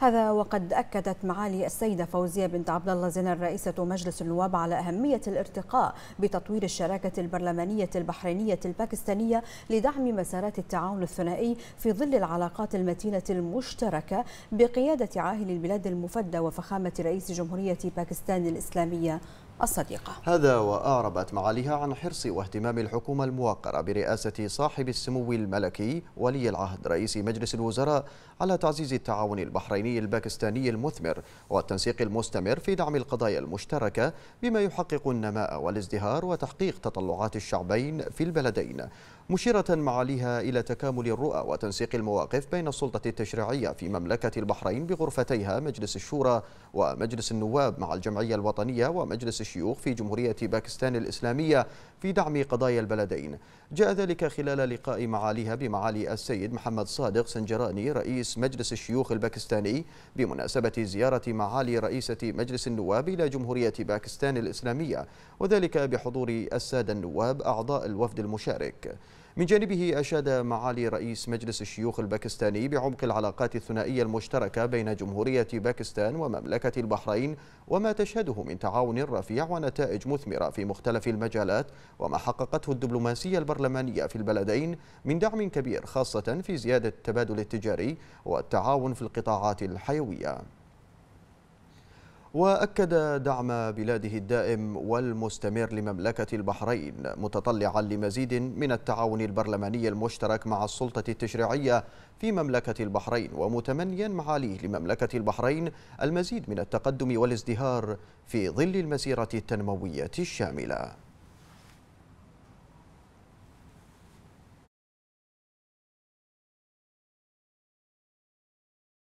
هذا وقد أكدت معالي السيدة فوزية بنت عبد الله زينر رئيسة مجلس النواب على أهمية الارتقاء بتطوير الشراكة البرلمانية البحرينية الباكستانية لدعم مسارات التعاون الثنائي في ظل العلاقات المتينة المشتركة بقيادة عاهل البلاد المفدى وفخامة رئيس جمهورية باكستان الإسلامية الصديقة هذا وأعربت معاليها عن حرص واهتمام الحكومة الموقرة برئاسة صاحب السمو الملكي ولي العهد رئيس مجلس الوزراء على تعزيز التعاون البحريني الباكستاني المثمر والتنسيق المستمر في دعم القضايا المشتركة بما يحقق النماء والازدهار وتحقيق تطلعات الشعبين في البلدين مشيرة معاليها إلى تكامل الرؤى وتنسيق المواقف بين السلطة التشريعية في مملكة البحرين بغرفتيها مجلس الشورى ومجلس النواب مع الجمعية الوطنية ومجلس الشيوخ في جمهورية باكستان الإسلامية في دعم قضايا البلدين جاء ذلك خلال لقاء معاليها بمعالي السيد محمد صادق سنجراني رئيس مجلس الشيوخ الباكستاني بمناسبة زيارة معالي رئيسة مجلس النواب إلى جمهورية باكستان الإسلامية وذلك بحضور السادة النواب أعضاء الوفد المشارك من جانبه أشاد معالي رئيس مجلس الشيوخ الباكستاني بعمق العلاقات الثنائية المشتركة بين جمهورية باكستان ومملكة البحرين وما تشهده من تعاون رفيع ونتائج مثمرة في مختلف المجالات وما حققته الدبلوماسية البرلمانية في البلدين من دعم كبير خاصة في زيادة التبادل التجاري والتعاون في القطاعات الحيوية وأكد دعم بلاده الدائم والمستمر لمملكة البحرين متطلعا لمزيد من التعاون البرلماني المشترك مع السلطة التشريعية في مملكة البحرين ومتمنيا معاليه لمملكة البحرين المزيد من التقدم والازدهار في ظل المسيرة التنموية الشاملة